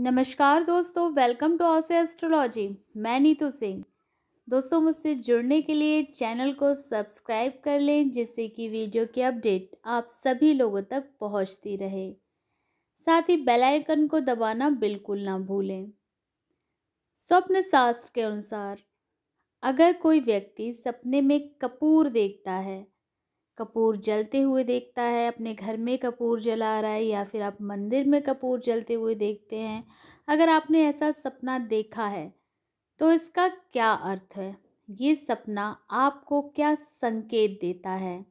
नमस्कार दोस्तों welcome to ऑसे astrology मैं नीतू सिंह दोस्तों मुझसे जुड़ने के लिए चैनल को सब्सक्राइब कर लें जिससे कि वीडियो की अपडेट आप सभी लोगों तक पहुंचती रहे साथ ही बेल आइकन को दबाना बिल्कुल ना भूलें स्वप्न शास्त्र के अनुसार अगर कोई व्यक्ति सपने में कपूर देखता है कपूर जलते हुए देखता है अपने घर में कपूर जला रहा है या फिर आप मंदिर में कपूर जलते हुए देखते हैं अगर आपने ऐसा सपना देखा है तो इसका क्या अर्थ है ये सपना आपको क्या संकेत देता है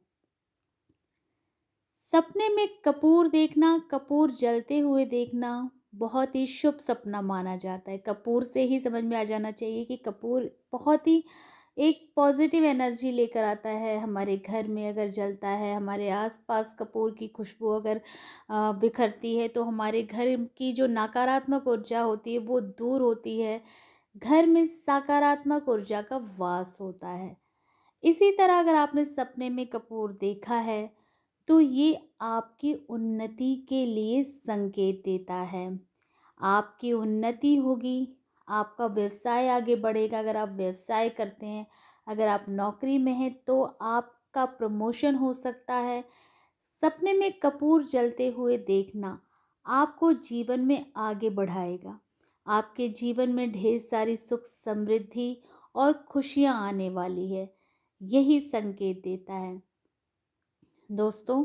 सपने में कपूर देखना कपूर जलते हुए देखना बहुत ही शुभ सपना माना जाता है कपूर से ही समझ में आ जाना चाहिए कि कपूर बहुत ही एक पॉजिटिव एनर्जी लेकर आता है हमारे घर में अगर जलता है हमारे आसपास कपूर की खुशबू अगर बिखरती है तो हमारे घर की जो नकारात्मक ऊर्जा होती है वो दूर होती है घर में सकारात्मक ऊर्जा का वास होता है इसी तरह अगर आपने सपने में कपूर देखा है तो ये आपकी उन्नति के लिए संकेत देता है आपकी उन्नति होगी आपका व्यवसाय आगे बढ़ेगा अगर आप व्यवसाय करते हैं अगर आप नौकरी में हैं तो आपका प्रमोशन हो सकता है सपने में कपूर जलते हुए देखना आपको जीवन में आगे बढ़ाएगा आपके जीवन में ढेर सारी सुख समृद्धि और खुशियाँ आने वाली है यही संकेत देता है दोस्तों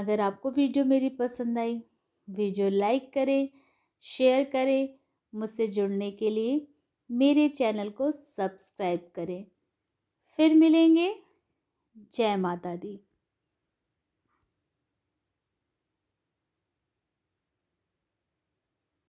अगर आपको वीडियो मेरी पसंद आई वीडियो लाइक करें शेयर करें मुझसे जुड़ने के लिए मेरे चैनल को सब्सक्राइब करें फिर मिलेंगे जय माता दी